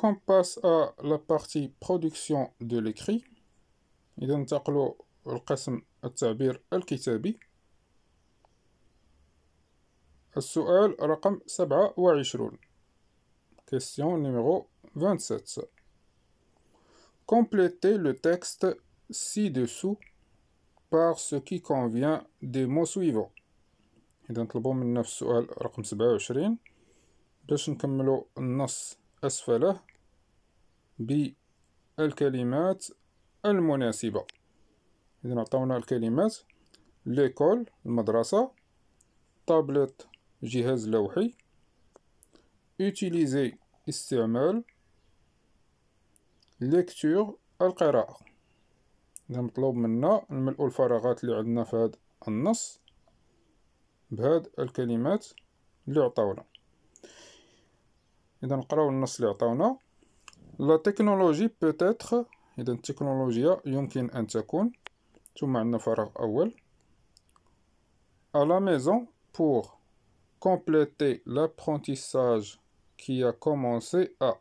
qu'on passe à la partie production de l'écrit, إذا ننتقلوا لقسم التعبير الكتابي السؤال رقم 27 question numéro 27 Complétez le texte ci-dessous par ce qui convient des mots suivants إذا نطلبوا منا في السؤال رقم 27 باش نكملوا النص أسفله بالكلمات المناسبة إذا عطاونا الكلمات ليكول المدرسة تابلت جهاز لوحي utiliser استعمال ليكتور القراءة إذا مطلوب منا نملأ الفراغات اللي عندنا في هذا النص بهاد الكلمات اللي عطاونا إذا نقراو النص اللي عطاونا لا تكنولوجي بوتيتر إذا التكنولوجيا يمكن ان تكون ثم عندنا فراغ اول à la maison pour compléter l'apprentissage qui a commencé à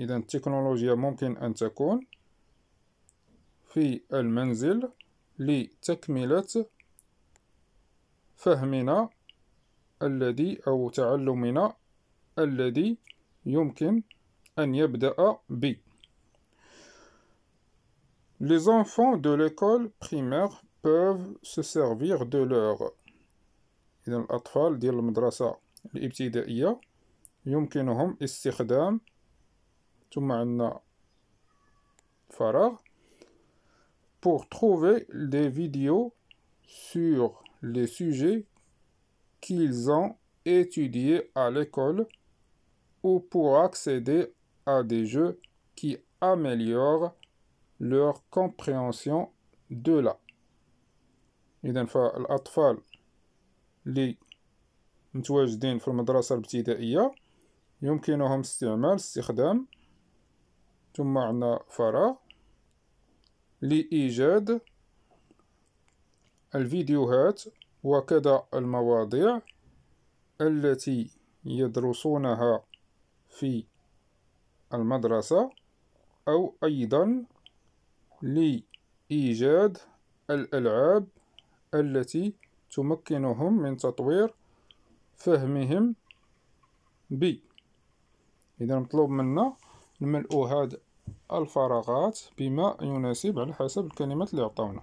إذا التكنولوجيا ممكن ان تكون في المنزل لتكملة فهمنا الذي أو تعلمنا الذي les enfants de l'école primaire peuvent se servir de leur إذا ديال يمكنهم استخدام ثم pour trouver des vidéos sur les sujets qu'ils ont étudiés à l'école ou pour accéder à des jeux qui améliorent leur compréhension de la إذا فالأطفال اللي متواجدين في المدرسة الابتدائية يمكنهم استعمال استخدام ثم عندنا فراغ لإيجاد الفيديوهات وكذا المواضيع التي يدرسونها في المدرسة أو أيضا لإيجاد الألعاب التي تمكنهم من تطوير فهمهم ب إذا مطلوب منا نملؤ هاد الفراغات بما يناسب على حسب الكلمات اللي عطاونا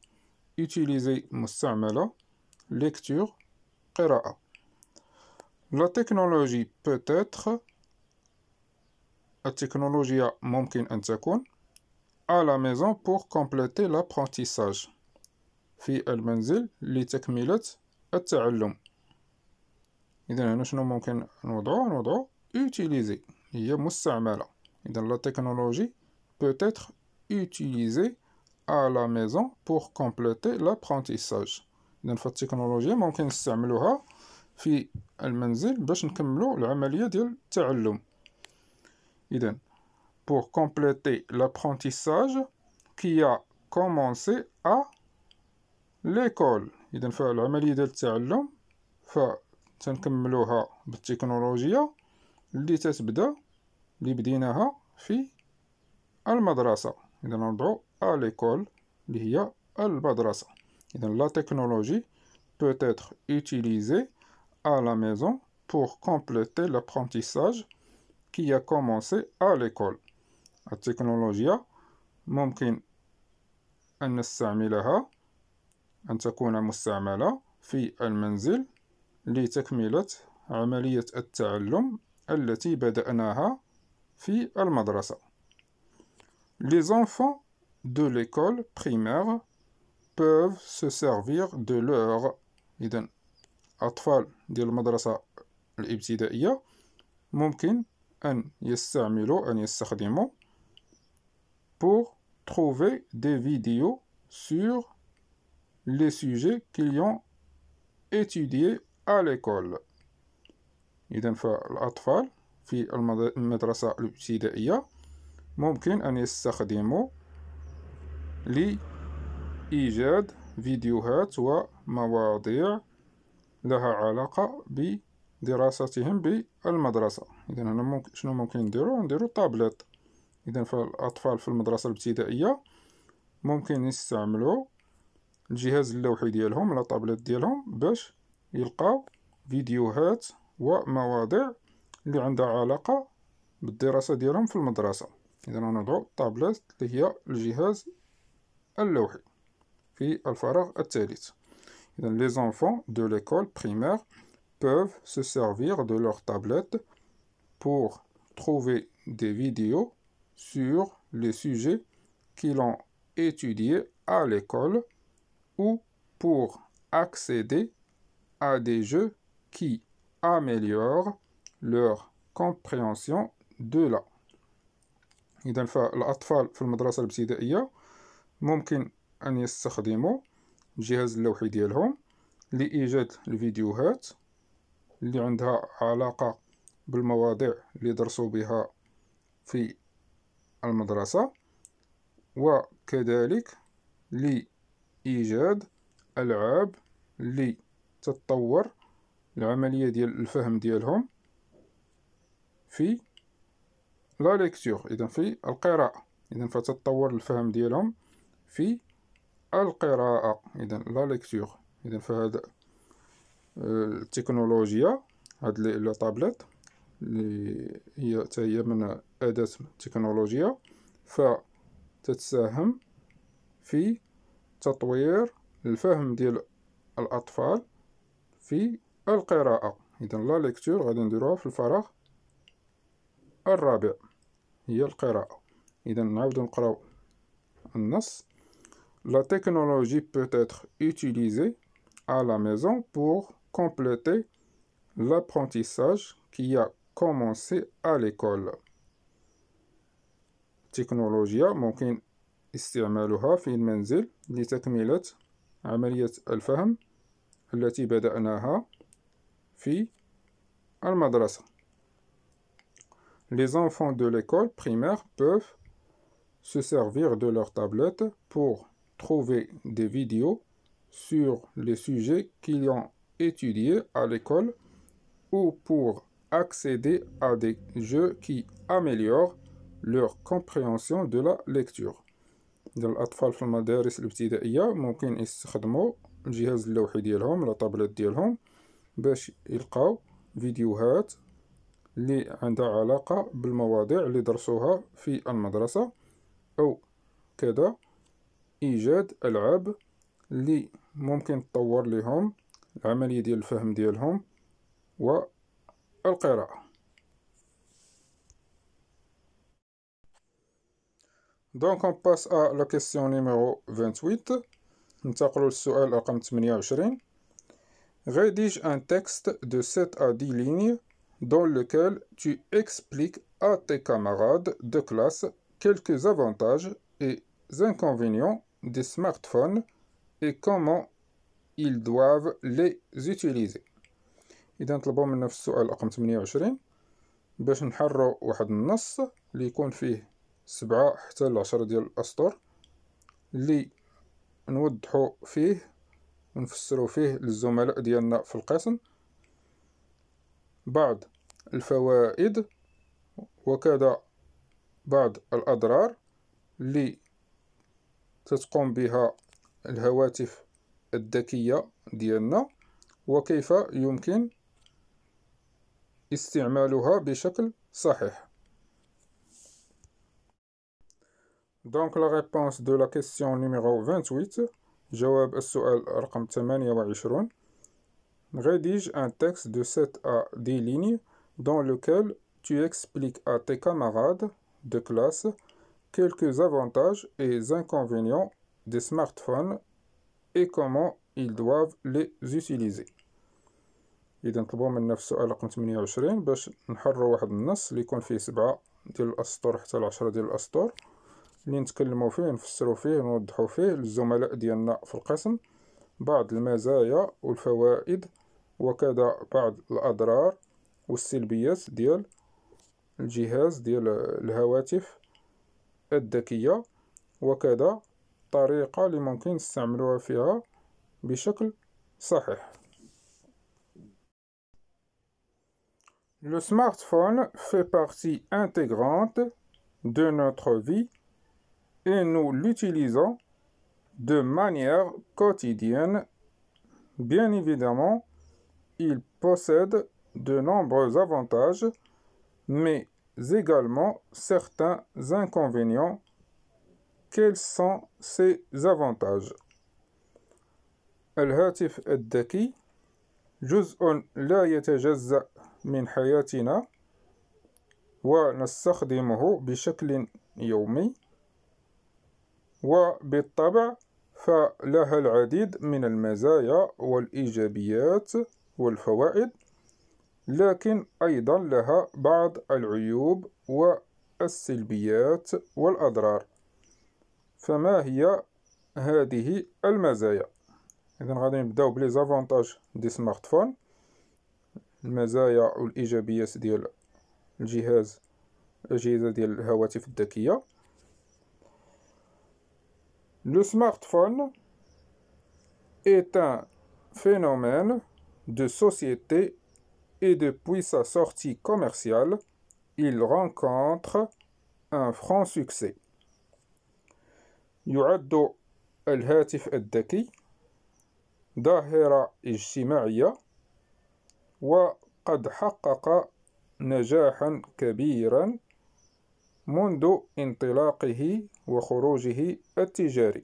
utiliser mustamala, lecture, qira'a. La technologie peut être la technologie ممكن أن تكون à la maison pour compléter l'apprentissage في المنزل لتكملة التعلم إذا هنا شنو ممكن نوضعو نوضعو utiliser هي مستعملة إذن la technologie peut être utilisée à la maison pour compléter l'apprentissage إذا فالتكنولوجيا ممكن نستعملوها في المنزل باش نكملو العملية ديال التعلم إذا pour compléter l'apprentissage qui a commencé à l'école إذا فالعملية ديال التعلم فتنكملوها بالتكنولوجيا اللي تتبدا اللي بديناها في المدرسة إذا نرجعو à l'école, qui est l'école. إذا la technologie peut être utilisée à la maison pour compléter l'apprentissage qui a commencé à l'école. La التكنولوجيا ممكن أن نستعملها أن تكون مستعملة في المنزل لتكملة عملية التعلم التي بدأناها في المدرسة. Les enfants de l'école primaire peuvent se servir de leur إذا أطفال ديال المدرسة الابتدائية ممكن أن يستعملوا أن يستخدموا pour trouver des vidéos sur les sujets qu'ils ont étudiés à l'école. إذا فالأطفال في المدرسة الابتدائية ممكن أن يستخدموا لإيجاد فيديوهات ومواضيع لها علاقة بدراستهم بالمدرسة إذا هنا ممكن شنو ممكن نديرو نديرو طابلت إذا فالأطفال في المدرسة الابتدائية ممكن يستعملوا الجهاز اللوحي ديالهم لا طابلت ديالهم باش يلقاو فيديوهات ومواضيع اللي عندها علاقة بالدراسة ديالهم في المدرسة إذا نضعو طابلت اللي هي الجهاز les enfants de l'école primaire peuvent se servir de leur tablette pour trouver des vidéos sur les sujets qu'ils ont étudiés à l'école ou pour accéder à des jeux qui améliorent leur compréhension de la. ممكن أن يستخدموا الجهاز اللوحي ديالهم لإيجاد الفيديوهات اللي عندها علاقة بالمواضيع اللي درسوا بها في المدرسة وكذلك لإيجاد ألعاب اللي تتطور العملية ديال الفهم ديالهم في لا ليكتور إذا في القراءة إذا فتتطور الفهم ديالهم في القراءة إذا لا ليكتور إذا فهاد التكنولوجيا هاد لي طابلت لي هي هي من أداة التكنولوجيا فتتساهم في تطوير الفهم ديال الأطفال في القراءة إذا لا ليكتور غادي نديروها في الفراغ الرابع هي القراءة إذا نعاودو نقراو النص La technologie peut être utilisée à la maison pour compléter l'apprentissage qui a commencé à l'école. technologie ممكن استعمالها في المنزل لتكملة عملية الفهم التي بدأناها في Les enfants de l'école primaire peuvent se servir de leur tablette pour trouver des vidéos sur les sujets qu'ils ont étudiés à l'école ou pour accéder à des jeux qui améliorent leur compréhension de la lecture. Dans l'atfal fil madaris l'ibtidaïa, moukin istikhadmo jihaz l'lawhi dielhom, la tablette dielhom, bach des videohat li anda alaqa bil mawadi' li darsouha fi al madrasa ou kada. إيجاد ألعاب اللي ممكن تطور ليهم العملية ديال الفهم ديالهم والقراءة Donc, on passe à la question numéro 28 ننتقلوا للسؤال رقم 28 rédige un texte de 7 à 10 lignes dans lequel tu expliques à tes camarades de classe quelques avantages et inconvénients des smartphones et comment ils doivent les utiliser اذا نطلبوا منا في السؤال رقم 28 باش نحرروا واحد النص اللي يكون فيه سبعة حتى العشرة ديال الاسطر اللي نوضحوا فيه ونفسروا فيه للزملاء ديالنا في القسم بعض الفوائد وكذا بعض الأضرار اللي تتقوم بها الهواتف الذكية ديالنا وكيف يمكن استعمالها بشكل صحيح Donc la réponse de la question numéro 28 جواب السؤال رقم 28 rédige un texte de 7 à 10 lignes dans lequel tu expliques à tes camarades de classe quelques avantages et inconvénients des smartphones et comment ils doivent les utiliser اذا نطلبوا من نفس السؤال رقم 28 باش نحرروا واحد النص اللي يكون فيه سبعة ديال الاسطر حتى العشرة ديال الاسطر اللي نتكلموا فيه نفسروا فيه نوضحوا فيه للزملاء ديالنا في القسم بعض المزايا والفوائد وكذا بعض الاضرار والسلبيات ديال الجهاز ديال الهواتف Le smartphone fait partie intégrante de notre vie et nous l'utilisons de manière quotidienne. Bien évidemment, il possède de nombreux avantages, mais également certains inconvénients. Quels sont ces avantages الهاتف الذكي جزء لا يتجزأ من حياتنا ونستخدمه بشكل يومي وبالطبع فلها العديد من المزايا والإيجابيات والفوائد لكن أيضا لها بعض العيوب والسلبيات والأضرار فما هي هذه المزايا إذا غادي نبداو بلي زافونتاج دي سمارتفون المزايا والإيجابيات ديال الجهاز الأجهزة ديال الهواتف الذكية لو سمارتفون est un phénomène de société et depuis sa sortie commerciale, il rencontre un franc succès. يعد الهاتف الذكي ظاهرة اجتماعية وقد حقق نجاحا كبيرا منذ انطلاقه وخروجه التجاري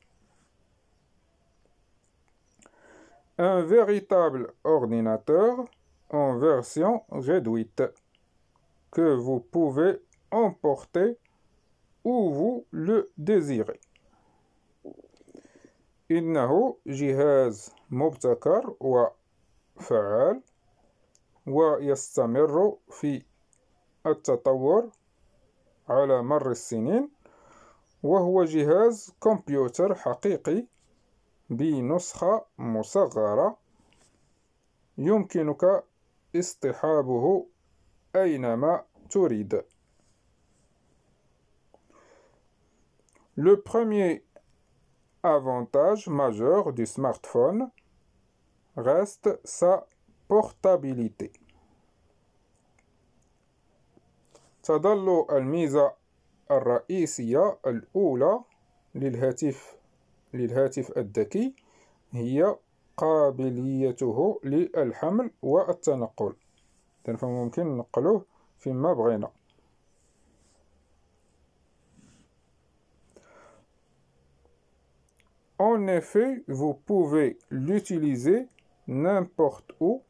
un véritable ordinateur en version réduite que vous pouvez emporter où vous le désirez. إنه جهاز مبتكر وفعال ويستمر في التطور على مر السنين وهو جهاز كمبيوتر حقيقي بنسخة مصغرة يمكنك اصطحابه أينما تريد Le premier avantage majeur du smartphone reste sa portabilité. تظل الميزة الرئيسية الأولى للهاتف للهاتف الذكي هي قابليته للحمل والتنقل فممكن ننقلوه فيما بغينا En effet, vous pouvez l'utiliser n'importe où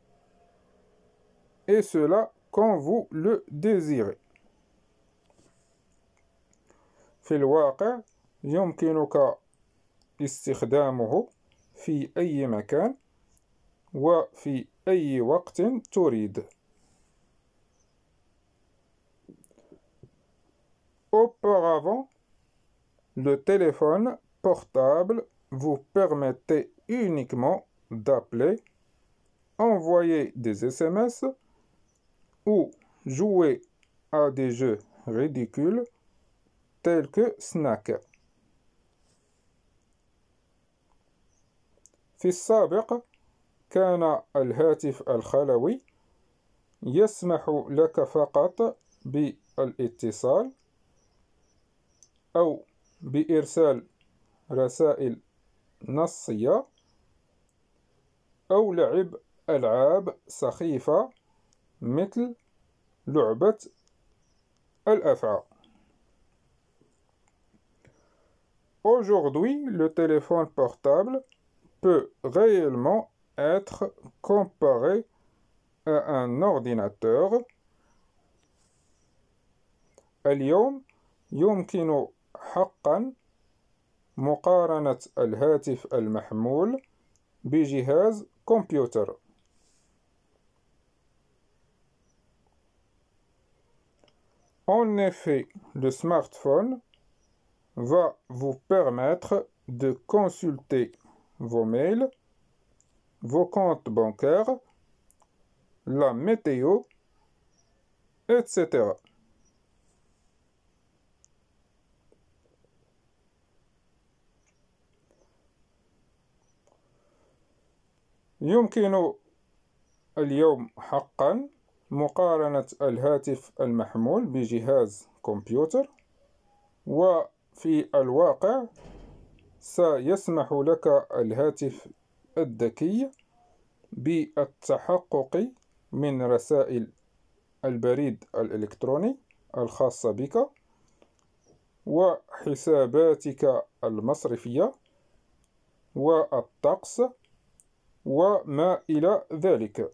et cela quand vous le désirez. في الواقع يمكنك استخدامه في أي Auparavant, le téléphone portable vous permettait uniquement d'appeler, envoyer des SMS ou jouer à des jeux ridicules tels que Snack. في السابق كان الهاتف الخلوي يسمح لك فقط بالاتصال أو بإرسال رسائل نصية أو لعب ألعاب سخيفة مثل لعبة الأفعى Aujourd'hui, le téléphone portable peut réellement être comparé à un ordinateur. اليوم يمكن حقا مقارنة الهاتف المحمول بجهاز Computer. En effet, le smartphone va vous permettre de consulter vos mails, vos comptes bancaires, la météo, etc. يمكن اليوم حقا مقارنة الهاتف المحمول بجهاز كمبيوتر وفي الواقع سيسمح لك الهاتف الذكي بالتحقق من رسائل البريد الإلكتروني الخاصة بك وحساباتك المصرفية والطقس وما إلى ذلك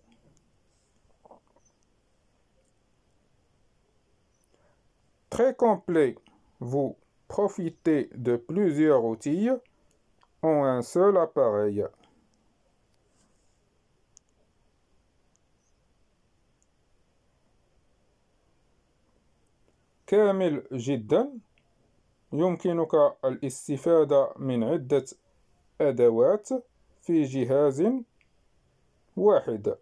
Très complet, vous profiter de plusieurs outils en un seul appareil. كامل جدا يمكنك الاستفادة من عدة أدوات في جهاز واحد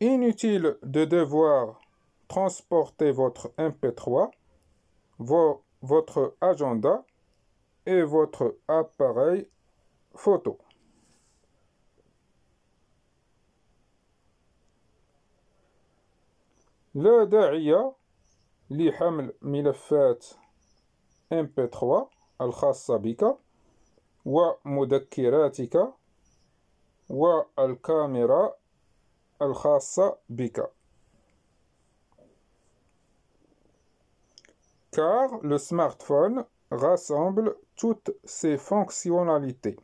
Inutile de devoir transportez votre MP3, votre agenda et votre appareil photo. Le داعي لحمل ملفات MP3 wa بك ومذكراتك والكاميرا الخاصة Bika. car le smartphone rassemble toutes ses fonctionnalités.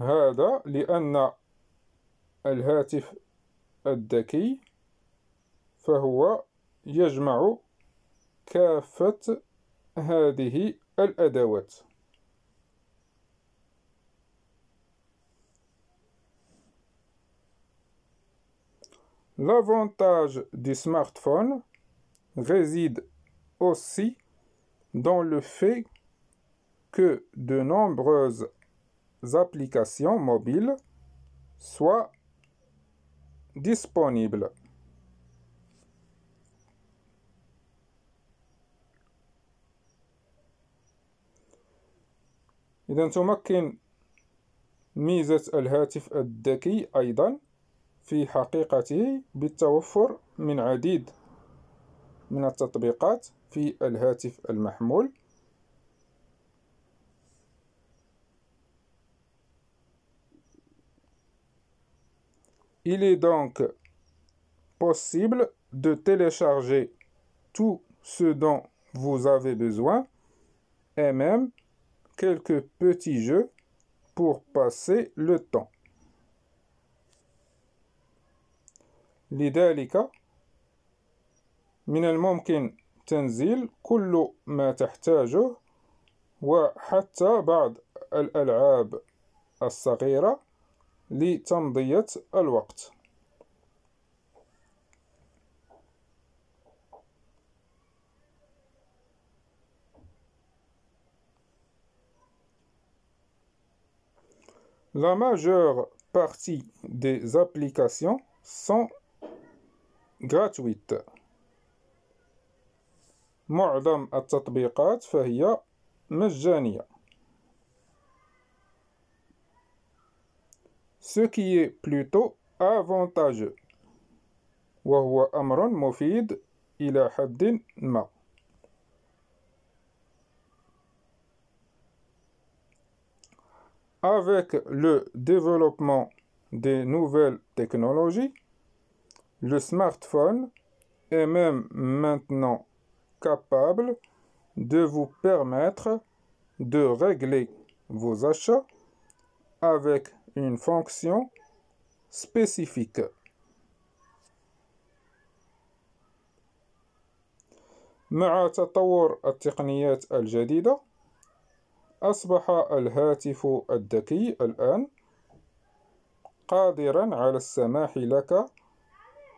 هذا لأن الهاتف الذكي فهو يجمع كافة هذه الأدوات L'avantage du smartphone réside aussi dans le fait que de nombreuses applications mobiles soient disponibles. الهاتف أيضا il est donc possible de télécharger tout ce dont vous avez besoin et même quelques petits jeux pour passer le temps. Lidalika, Minel Momkin Tenzil, kulu Matahtajo, Wa Hattabad Al-Alaab Assarera, Li Tambiyat al La majeure partie des applications sont gratuite. معظم التطبيقات فهي Ce qui est plutôt avantageux. وهو مفيد حد ما. Avec le développement des nouvelles technologies, le smartphone est même maintenant capable de vous permettre de régler vos achats avec une fonction spécifique. مع تطور التقنيات الجديدة أصبح الهاتف الذكي الآن قادرا على السماح لك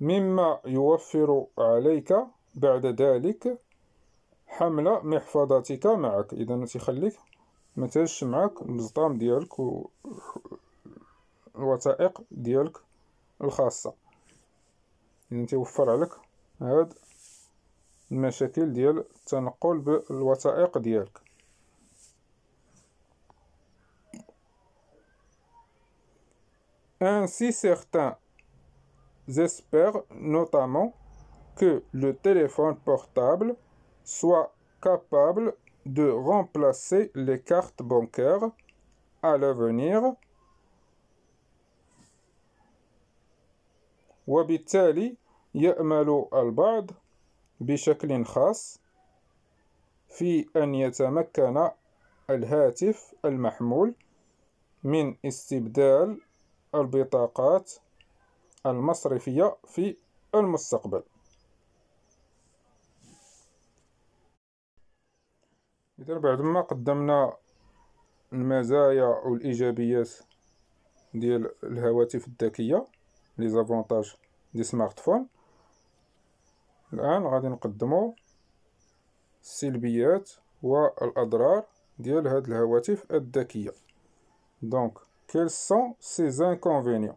مما يوفر عليك بعد ذلك حمل محفظتك معك اذا تيخليك ما معك البزطام ديالك و الوثائق ديالك الخاصه اذا تيوفر عليك هاد المشاكل ديال التنقل بالوثائق ديالك ainsi certains J'espère notamment que le téléphone portable soit capable de remplacer les cartes bancaires à l'avenir. وبالتالي يأمل البعض بشكل خاص في أن يتمكن الهاتف المحمول من استبدال البطاقات المصرفية في المستقبل إذا بعد ما قدمنا المزايا والإيجابيات ديال الهواتف الذكية لي زافونتاج دي فون الآن غادي نقدمو السلبيات والأضرار ديال هاد الهواتف الذكية دونك كيل سون سي زانكونفينيون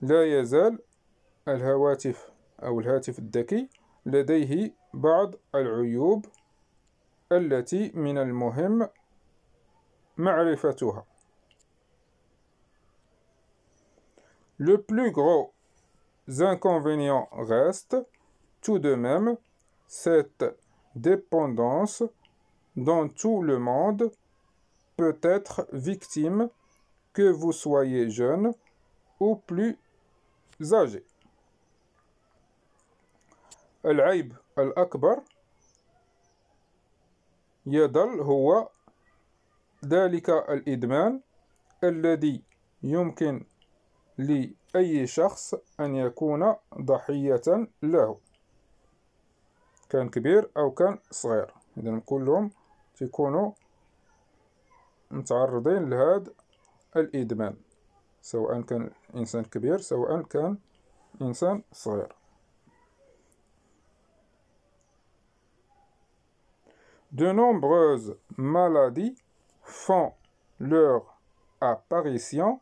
Le plus gros inconvénient reste tout de même cette dépendance dont tout le monde peut être victime, que vous soyez jeune ou plus زوجي العيب الأكبر يظل هو ذلك الإدمان الذي يمكن لأي شخص أن يكون ضحية له كان كبير أو كان صغير إذن كلهم يكونوا متعرضين لهذا الإدمان De nombreuses maladies font leur apparition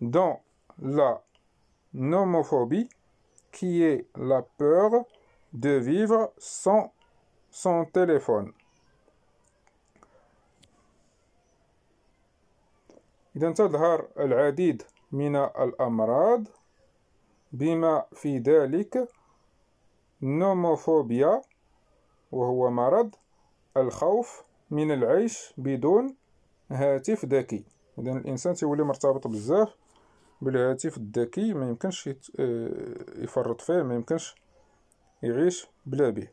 dans la nomophobie qui est la peur de vivre sans son téléphone. إذا تظهر العديد من الأمراض بما في ذلك نوموفوبيا وهو مرض الخوف من العيش بدون هاتف ذكي إذا الإنسان تيولي مرتبط بزاف بالهاتف الذكي ما يمكنش آه، يفرط فيه ما يمكنش يعيش بلا به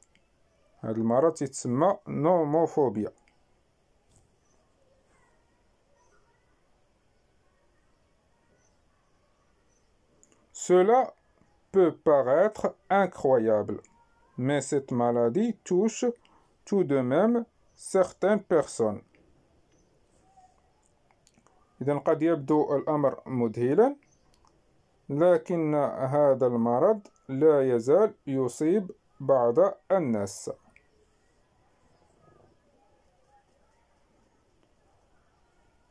هذا المرض يتسمى نوموفوبيا Cela peut paraître incroyable, mais cette maladie touche tout de même certaines personnes. إذن قد يبدو الأمر مذهلا لكن هذا المرض لا يزال يصيب بعض الناس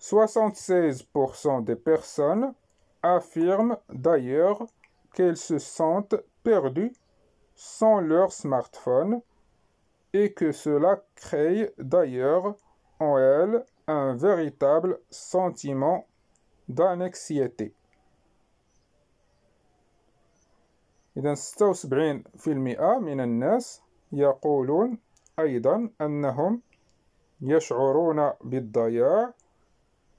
Soixante-seize pour cent des personnes affirment d'ailleurs qu'elles se sentent perdues sans leur smartphone et que cela crée d'ailleurs en elles un véritable sentiment d'anxiété. 76% من الناس يقولون أيضا أنهم يشعرون بالضياع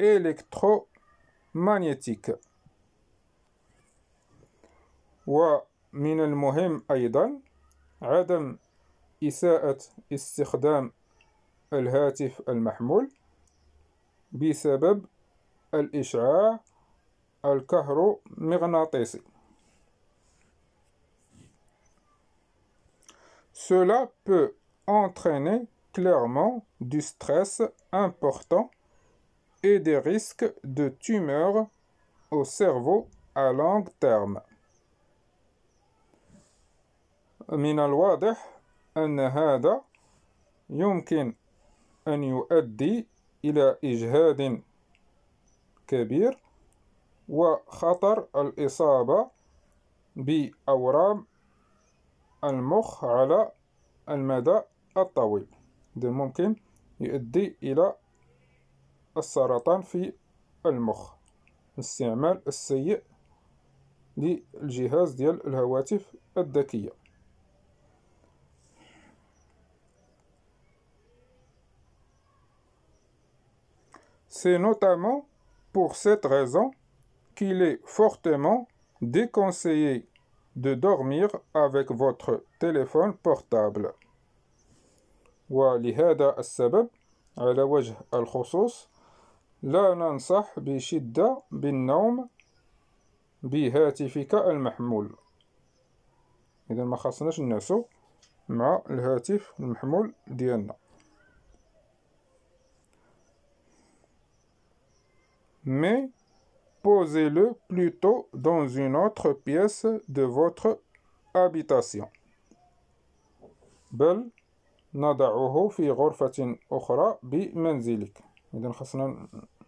électromagnétique ومن المهم أيضا عدم إساءة استخدام الهاتف المحمول بسبب الإشعاع الكهرومغناطيسي Cela peut entraîner clairement du stress important et des risques de tumeurs au cerveau à long terme من الواضح أن هذا يمكن أن يؤدي إلى إجهاد كبير وخطر الإصابة بأورام المخ على المدى الطويل ده ممكن يؤدي إلى السرطان في المخ الاستعمال السيء للجهاز ديال الهواتف الذكية C'est notamment pour cette raison qu'il est fortement déconseillé de dormir avec votre téléphone portable. ولهذا السبب على وجه الخصوص لا ننصح بشدة بالنوم بهاتفك المحمول إذا ما خاصناش ننسو مع الهاتف المحمول ديالنا مي posez-le plutôt dans une autre pièce de votre habitation. بل نضعه في غرفة أخرى بمنزلك إذا خصنا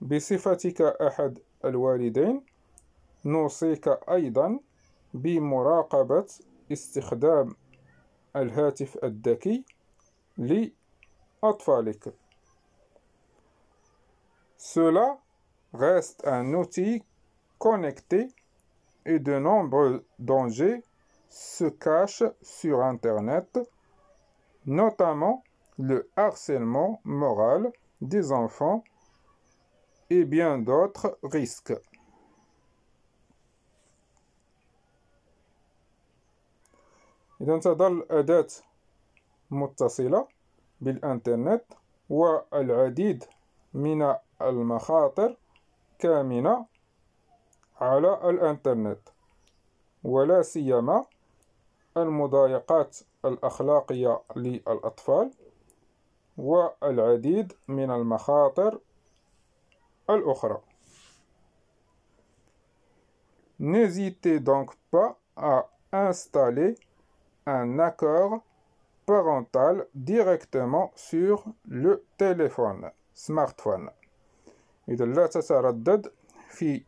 بصفتك أحد الوالدين نوصيك أيضا بمراقبة استخدام الهاتف li لأطفالك Cela reste un outil connecté et de nombreux dangers se cachent sur Internet, notamment le harcèlement moral des enfants et bien d'autres risques. إذا تظل أداة متصلة بالإنترنت والعديد من المخاطر كامنة على الإنترنت ولا سيما المضايقات الأخلاقية للأطفال والعديد من المخاطر N'hésitez donc pas à installer un accord parental directement sur le téléphone smartphone. إذا لا تتردد في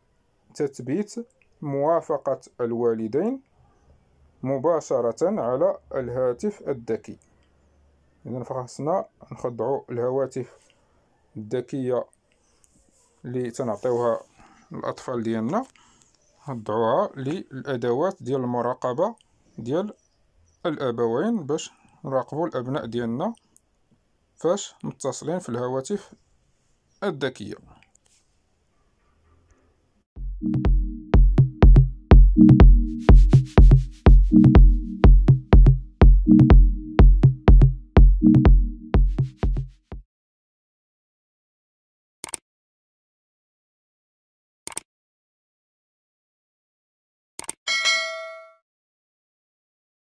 تثبيت موافقة الوالدين مباشرة على الهاتف الذكي الهواتف اللي تنعطيوها للاطفال ديالنا نضعوها للادوات ديال المراقبه ديال الابوين باش نراقبوا الابناء ديالنا فاش متصلين في الهواتف الذكيه